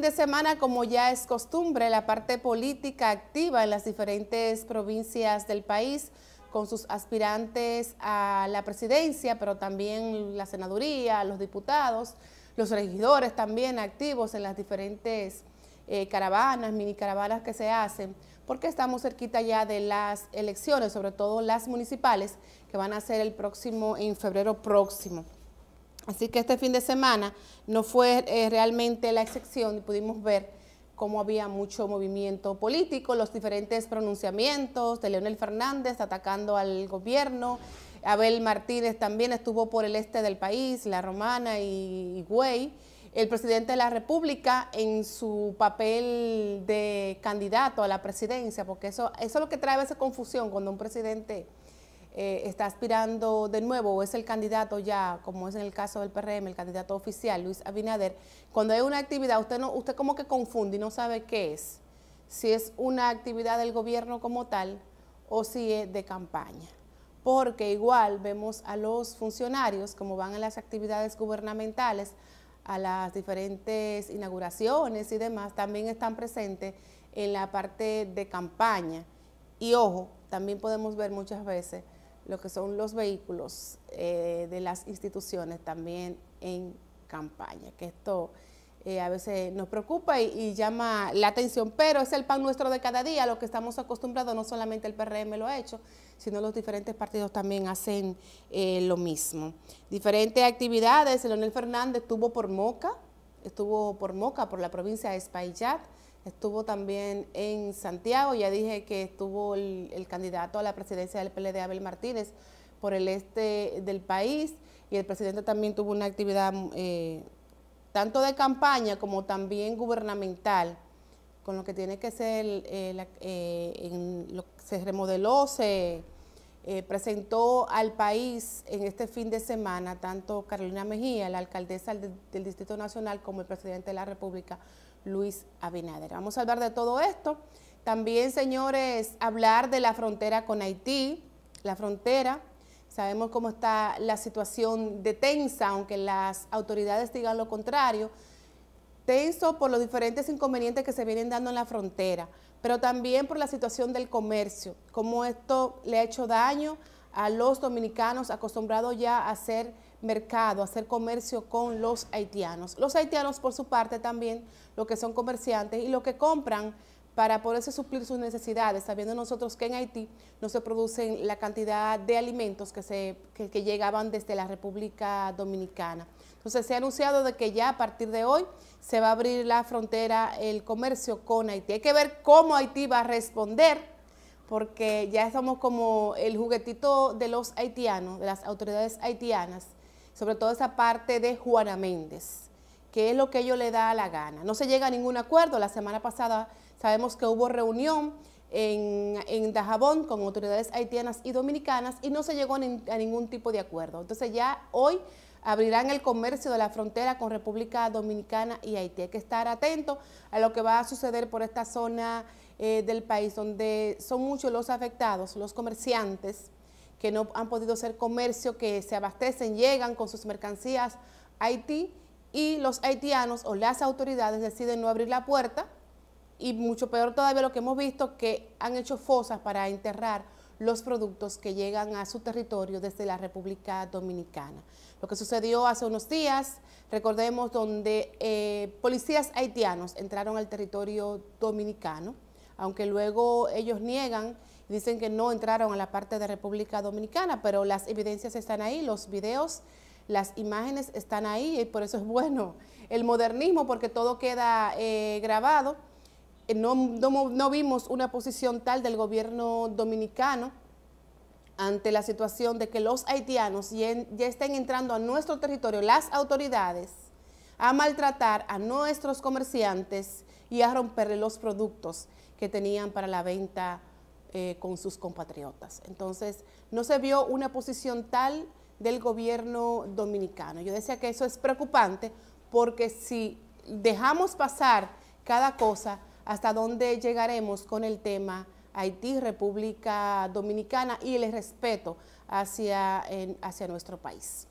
de semana, como ya es costumbre, la parte política activa en las diferentes provincias del país con sus aspirantes a la presidencia, pero también la senaduría, los diputados, los regidores también activos en las diferentes eh, caravanas, mini caravanas que se hacen, porque estamos cerquita ya de las elecciones, sobre todo las municipales, que van a ser el próximo, en febrero próximo. Así que este fin de semana no fue eh, realmente la excepción y pudimos ver cómo había mucho movimiento político, los diferentes pronunciamientos de Leonel Fernández atacando al gobierno. Abel Martínez también estuvo por el este del país, La Romana y Güey. El presidente de la República en su papel de candidato a la presidencia, porque eso, eso es lo que trae a veces confusión cuando un presidente eh, está aspirando de nuevo o es el candidato ya, como es en el caso del PRM, el candidato oficial, Luis Abinader, cuando hay una actividad, usted, no, usted como que confunde y no sabe qué es, si es una actividad del gobierno como tal o si es de campaña. Porque igual vemos a los funcionarios como van a las actividades gubernamentales, a las diferentes inauguraciones y demás, también están presentes en la parte de campaña. Y ojo, también podemos ver muchas veces lo que son los vehículos eh, de las instituciones también en campaña, que esto eh, a veces nos preocupa y, llama la atención, pero es el pan nuestro de cada día, lo que estamos acostumbrados, no solamente el PRM lo ha hecho, sino los diferentes partidos también hacen eh, lo mismo. Diferentes actividades, Leonel Fernández estuvo por Moca, estuvo por Moca, por la provincia de Espaillat, Estuvo también en Santiago, ya dije que estuvo el, candidato a la presidencia del PLD, Abel Martínez, por el este del país, y el presidente también tuvo una actividad mm, eh, tanto de campaña como también gubernamental, con lo que tiene que ser, eh, en lo se remodeló, se eh, presentó al país en este fin de semana, tanto Carolina Mejía, la alcaldesa del Distrito Nacional, como el presidente de la República, Luis Abinader. Vamos a hablar de todo esto. También, señores, hablar de la frontera con Haití, la frontera. Sabemos cómo está la situación de tensa, aunque las autoridades digan lo contrario. Tenso por los diferentes inconvenientes que se vienen dando en la frontera, pero también por la situación del comercio, cómo esto le ha hecho daño a los dominicanos acostumbrados ya a hacer mercado, a hacer comercio con los haitianos. Los haitianos, por su parte, también lo que son comerciantes y lo que compran para poderse suplir sus necesidades, sabiendo nosotros que en Haití no se producen la cantidad de alimentos que, se, llegaban desde la República Dominicana. Entonces se ha anunciado de que ya a partir de hoy se va a abrir la frontera, el comercio con Haití. Hay que ver cómo Haití va a responder porque ya estamos como el juguetito de los haitianos, de las autoridades haitianas, sobre todo esa parte de Juana Méndez, que es lo que ellos le da la gana. No se llega a ningún acuerdo. La semana pasada sabemos que hubo reunión en, en Dajabón con autoridades haitianas y dominicanas y no se llegó a ningún tipo de acuerdo. Entonces ya hoy abrirán el comercio de la frontera con República Dominicana y Haití. Hay que estar atento a lo que va a suceder por esta zona eh, del país, donde son muchos los afectados, los comerciantes que no han podido hacer comercio, que se abastecen, llegan con sus mercancías a Haití y los haitianos o las autoridades deciden no abrir la puerta y mucho peor todavía lo que hemos visto que han hecho fosas para enterrar los productos que llegan a su territorio desde la República Dominicana. Lo que sucedió hace unos días, recordemos, donde eh, policías haitianos entraron al territorio dominicano, aunque luego ellos niegan y dicen que no entraron a la parte de República Dominicana, pero las evidencias están ahí, los videos las imágenes están ahí y por eso es bueno el modernismo porque todo queda eh, grabado. Eh, no, vimos una posición tal del gobierno dominicano ante la situación de que los haitianos ya, ya estén entrando a nuestro territorio, las autoridades, a maltratar a nuestros comerciantes y a romper los productos que tenían para la venta eh, con sus compatriotas. Entonces, no se vio una posición tal del gobierno dominicano. Yo decía que eso es preocupante porque si dejamos pasar cada cosa, hasta dónde llegaremos con el tema Haití, República Dominicana y el respeto hacia, hacia nuestro país.